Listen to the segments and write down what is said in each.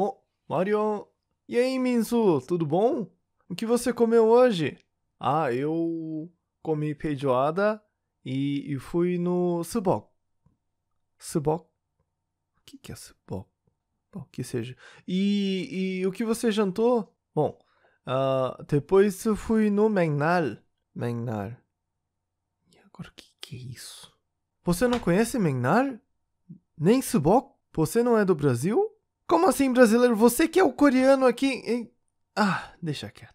Oh, Marion! E aí, Minzu, tudo bom? O que você comeu hoje? Ah, eu comi feijoada e, e fui no subok. Subok? O que, que é subok? Bom, que seja. E, e o que você jantou? Bom, uh, depois eu fui no Mengnal. Mengnal. E agora o que, que é isso? Você não conhece Mengnal? Nem Subok? Você não é do Brasil? Como assim, brasileiro? Você que é o coreano aqui em... Ah, deixa quieto.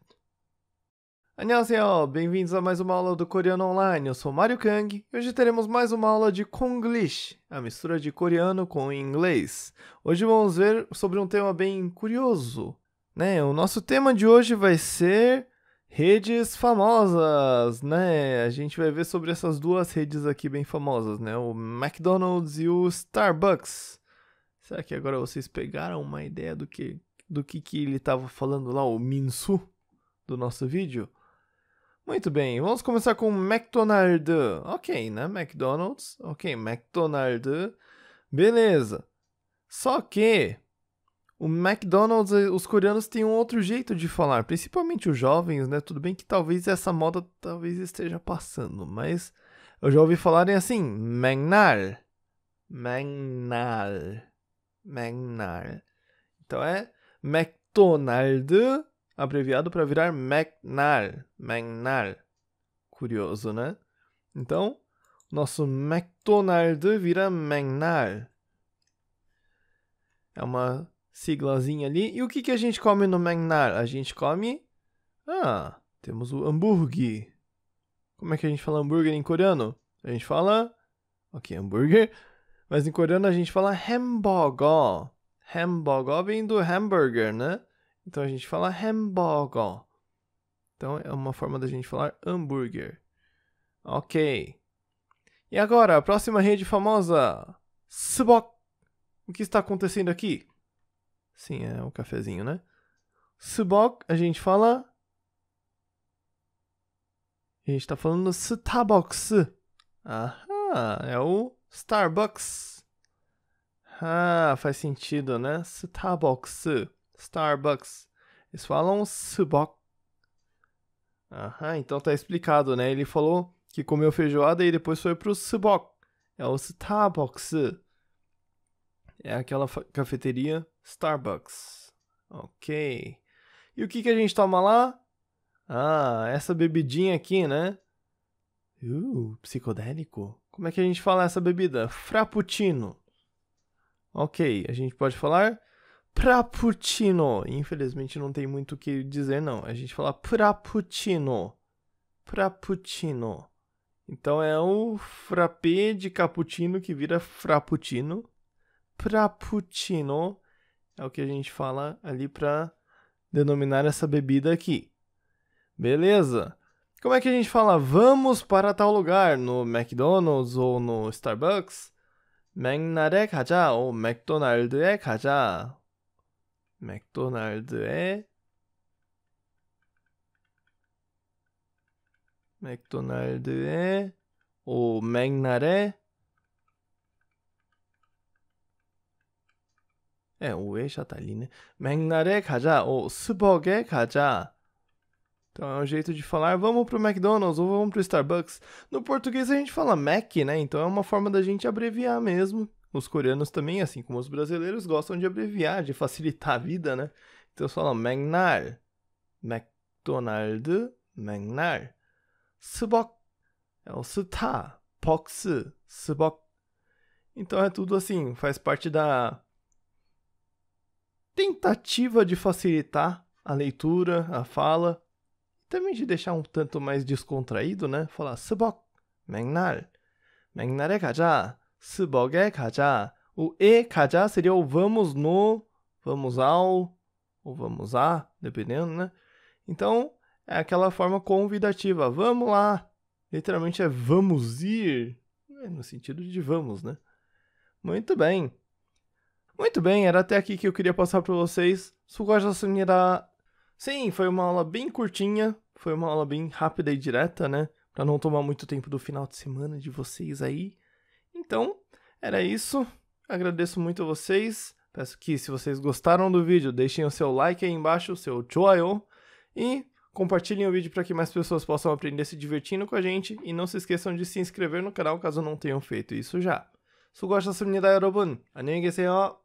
Annyeonghaseyo, bem-vindos a mais uma aula do Coreano Online. Eu sou Mario Kang e hoje teremos mais uma aula de Konglish, a mistura de coreano com inglês. Hoje vamos ver sobre um tema bem curioso, né? O nosso tema de hoje vai ser redes famosas, né? A gente vai ver sobre essas duas redes aqui bem famosas, né? O McDonald's e o Starbucks. Será que agora vocês pegaram uma ideia do que do que, que ele estava falando lá, o Minsu, do nosso vídeo? Muito bem, vamos começar com McDonald's. Ok, né? McDonald's. Ok, McDonald's. Beleza. Só que o McDonald's, os coreanos têm um outro jeito de falar, principalmente os jovens, né? Tudo bem que talvez essa moda talvez esteja passando, mas eu já ouvi falarem assim, McNal. McNal. McNair. Então é McDonald abreviado para virar McNair. McNair. Curioso, né? Então, nosso McDonald vira McNair. É uma siglazinha ali. E o que, que a gente come no McNair? A gente come. Ah, temos o hambúrguer. Como é que a gente fala hambúrguer em coreano? A gente fala. Ok, hambúrguer. Mas em coreano a gente fala hambogó. Hambogó vem do hambúrguer, né? Então a gente fala hambogó. Então é uma forma da gente falar hambúrguer. Ok. E agora, a próxima rede famosa. Sbok. O que está acontecendo aqui? Sim, é o um cafezinho, né? Sbok, a gente fala. A gente está falando Starbucks. Aham, é o Starbucks. Ah, faz sentido, né? Starbucks. Starbucks. Eles falam Subok. Aham, então tá explicado, né? Ele falou que comeu feijoada e depois foi pro Subok. É o Starbucks. É aquela cafeteria Starbucks. Ok. E o que, que a gente toma lá? Ah, essa bebidinha aqui, né? Uh, psicodélico. Como é que a gente fala essa bebida? Frappuccino. Ok, a gente pode falar Frappuccino. Infelizmente não tem muito o que dizer, não. A gente fala Frappuccino. Frappuccino. Então é o frappé de cappuccino que vira frappuccino. Frappuccino é o que a gente fala ali para denominar essa bebida aqui. Beleza? Como é que a gente fala vamos para tal lugar? No McDonald's ou no Starbucks? 맥날에 가자 ou 맥도날드에 가자. 맥도날드에 맥도날드에 ou 맥날에 É, o E já tá ali, né? 맥날에 가자 ou 스벅에 가자. Então é um jeito de falar, vamos pro McDonald's ou vamos pro Starbucks. No português a gente fala Mac, né? Então é uma forma da gente abreviar mesmo. Os coreanos também, assim como os brasileiros, gostam de abreviar, de facilitar a vida, né? Então eles falam McNar, McDonald, McNar. Sbok é o Sita, Pox, Sbok. Então é tudo assim, faz parte da tentativa de facilitar a leitura, a fala também de deixar um tanto mais descontraído, né? Falar 스벅, 맥날, 맥날에 가자, é 가자. O e 가자 seria o vamos no, vamos ao, ou vamos a, dependendo, né? Então, é aquela forma convidativa, vamos lá. Literalmente é vamos ir, é, no sentido de vamos, né? Muito bem. Muito bem, era até aqui que eu queria passar para vocês. Sim, foi uma aula bem curtinha, foi uma aula bem rápida e direta, né? Para não tomar muito tempo do final de semana de vocês aí. Então, era isso. Agradeço muito a vocês. Peço que, se vocês gostaram do vídeo, deixem o seu like aí embaixo, o seu joinha e compartilhem o vídeo para que mais pessoas possam aprender se divertindo com a gente e não se esqueçam de se inscrever no canal caso não tenham feito isso já. 수고하셨습니다, 여러분. 안녕히 계세요.